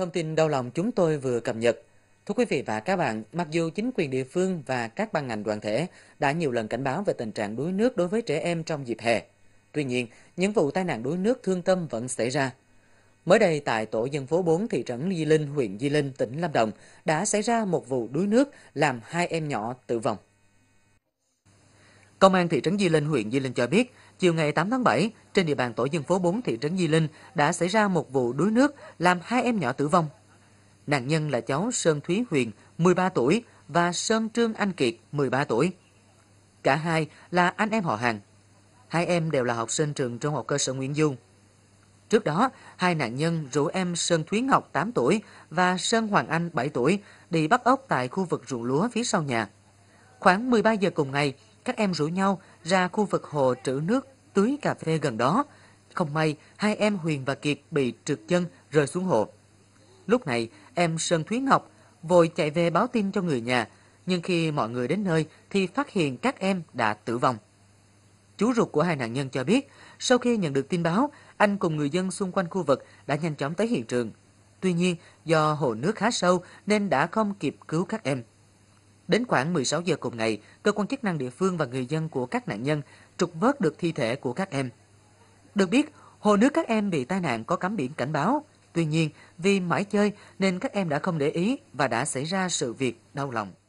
Thông tin đau lòng chúng tôi vừa cập nhật. Thưa quý vị và các bạn, mặc dù chính quyền địa phương và các ban ngành đoàn thể đã nhiều lần cảnh báo về tình trạng đuối nước đối với trẻ em trong dịp hè, tuy nhiên những vụ tai nạn đuối nước thương tâm vẫn xảy ra. Mới đây tại tổ dân phố 4 thị trấn Di Linh, huyện Di Linh, tỉnh Lâm Đồng đã xảy ra một vụ đuối nước làm hai em nhỏ tử vong. Công an thị trấn Di Linh, huyện Di Linh cho biết, chiều ngày 8 tháng 7, trên địa bàn tổ dân phố 4 thị trấn Di Linh đã xảy ra một vụ đuối nước làm hai em nhỏ tử vong. Nạn nhân là cháu Sơn Thúy Huyền, 13 tuổi và Sơn Trương Anh Kiệt, 13 tuổi. Cả hai là anh em họ hàng. Hai em đều là học sinh trường trung học cơ sở Nguyễn Du. Trước đó, hai nạn nhân rủ em Sơn Thúy Ngọc 8 tuổi và Sơn Hoàng Anh 7 tuổi đi bắt ốc tại khu vực ruộng lúa phía sau nhà. Khoảng 13 giờ cùng ngày, các em rủ nhau ra khu vực hồ trữ nước tưới cà phê gần đó. Không may, hai em Huyền và Kiệt bị trượt chân rơi xuống hồ. Lúc này, em Sơn Thúy Ngọc vội chạy về báo tin cho người nhà, nhưng khi mọi người đến nơi thì phát hiện các em đã tử vong. Chú ruột của hai nạn nhân cho biết, sau khi nhận được tin báo, anh cùng người dân xung quanh khu vực đã nhanh chóng tới hiện trường. Tuy nhiên, do hồ nước khá sâu nên đã không kịp cứu các em. Đến khoảng 16 giờ cùng ngày, cơ quan chức năng địa phương và người dân của các nạn nhân trục vớt được thi thể của các em. Được biết, hồ nước các em bị tai nạn có cắm biển cảnh báo. Tuy nhiên, vì mãi chơi nên các em đã không để ý và đã xảy ra sự việc đau lòng.